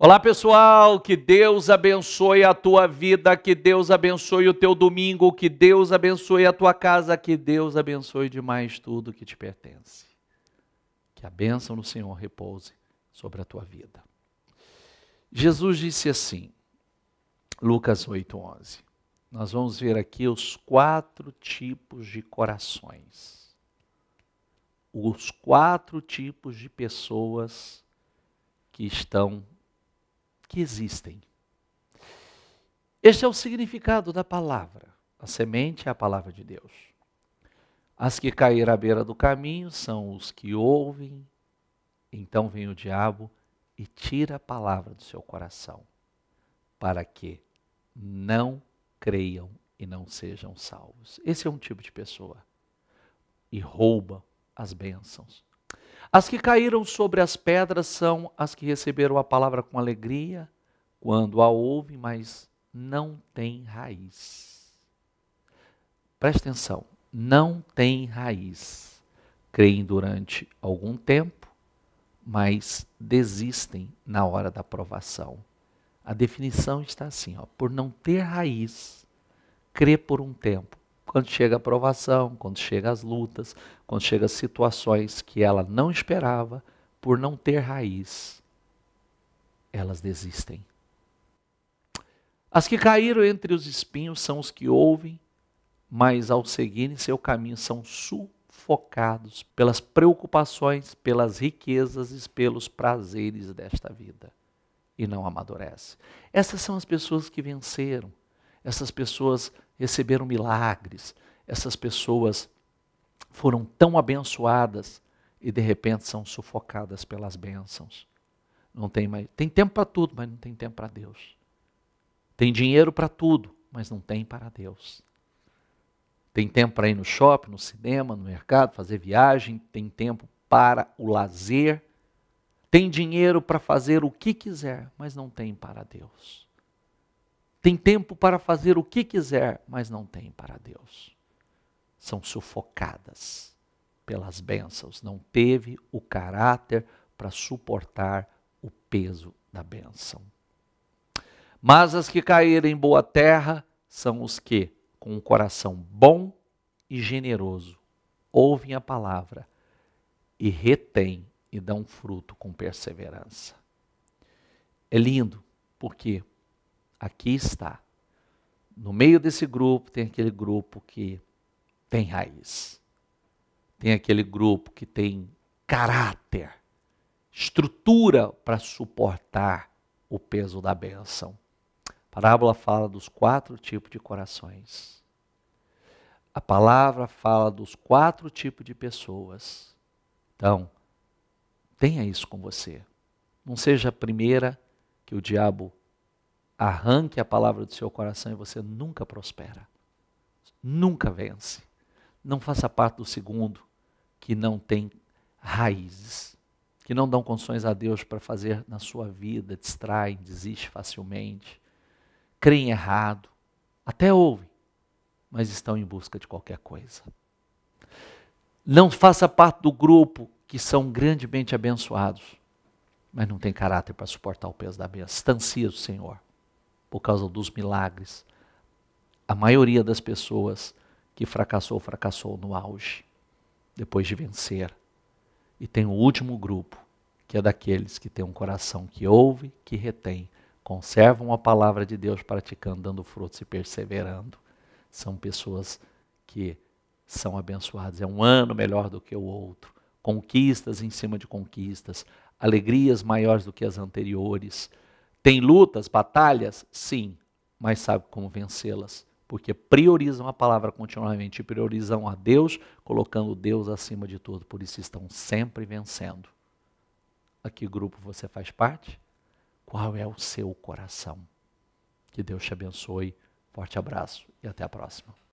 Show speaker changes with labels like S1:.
S1: Olá pessoal, que Deus abençoe a tua vida, que Deus abençoe o teu domingo, que Deus abençoe a tua casa, que Deus abençoe demais tudo que te pertence. Que a bênção do Senhor repouse sobre a tua vida. Jesus disse assim, Lucas 8,11. Nós vamos ver aqui os quatro tipos de corações, os quatro tipos de pessoas que estão que existem. Este é o significado da palavra. A semente é a palavra de Deus. As que caíram à beira do caminho são os que ouvem, então vem o diabo e tira a palavra do seu coração, para que não creiam e não sejam salvos. Esse é um tipo de pessoa e rouba as bênçãos as que caíram sobre as pedras são as que receberam a palavra com alegria, quando a ouvem, mas não tem raiz. Preste atenção, não tem raiz. Creem durante algum tempo, mas desistem na hora da provação. A definição está assim, ó, por não ter raiz, crê por um tempo, quando chega a provação, quando chega as lutas, quando chega as situações que ela não esperava, por não ter raiz, elas desistem. As que caíram entre os espinhos são os que ouvem, mas ao seguirem seu caminho são sufocados pelas preocupações, pelas riquezas e pelos prazeres desta vida e não amadurece. Essas são as pessoas que venceram, essas pessoas receberam milagres, essas pessoas foram tão abençoadas e de repente são sufocadas pelas bênçãos. Não tem mais, tem tempo para tudo, mas não tem tempo para Deus. Tem dinheiro para tudo, mas não tem para Deus. Tem tempo para ir no shopping, no cinema, no mercado, fazer viagem, tem tempo para o lazer, tem dinheiro para fazer o que quiser, mas não tem para Deus. Tem tempo para fazer o que quiser, mas não tem para Deus. São sufocadas pelas bênçãos. Não teve o caráter para suportar o peso da bênção. Mas as que caíram em boa terra são os que, com um coração bom e generoso, ouvem a palavra e retêm e dão fruto com perseverança. É lindo, por quê? aqui está. No meio desse grupo tem aquele grupo que tem raiz, tem aquele grupo que tem caráter, estrutura para suportar o peso da benção. A parábola fala dos quatro tipos de corações. A palavra fala dos quatro tipos de pessoas. Então, tenha isso com você. Não seja a primeira que o diabo arranque a palavra do seu coração e você nunca prospera. Nunca vence. Não faça parte do segundo que não tem raízes, que não dão condições a Deus para fazer na sua vida, distraem, desiste facilmente, creem errado, até ouvem, mas estão em busca de qualquer coisa. Não faça parte do grupo que são grandemente abençoados, mas não tem caráter para suportar o peso da bênção. Distancia do Senhor por causa dos milagres. A maioria das pessoas que fracassou, fracassou no auge, depois de vencer. E tem o último grupo, que é daqueles que têm um coração que ouve, que retém, conservam a palavra de Deus praticando, dando frutos e perseverando. São pessoas que são abençoadas. É um ano melhor do que o outro, conquistas em cima de conquistas, alegrias maiores do que as anteriores. Tem lutas, batalhas? Sim, mas sabe como vencê-las, porque priorizam a palavra continuamente, priorizam a Deus, colocando Deus acima de tudo, por isso estão sempre vencendo. A que grupo você faz parte? Qual é o seu coração? Que Deus te abençoe. Forte abraço e até a próxima.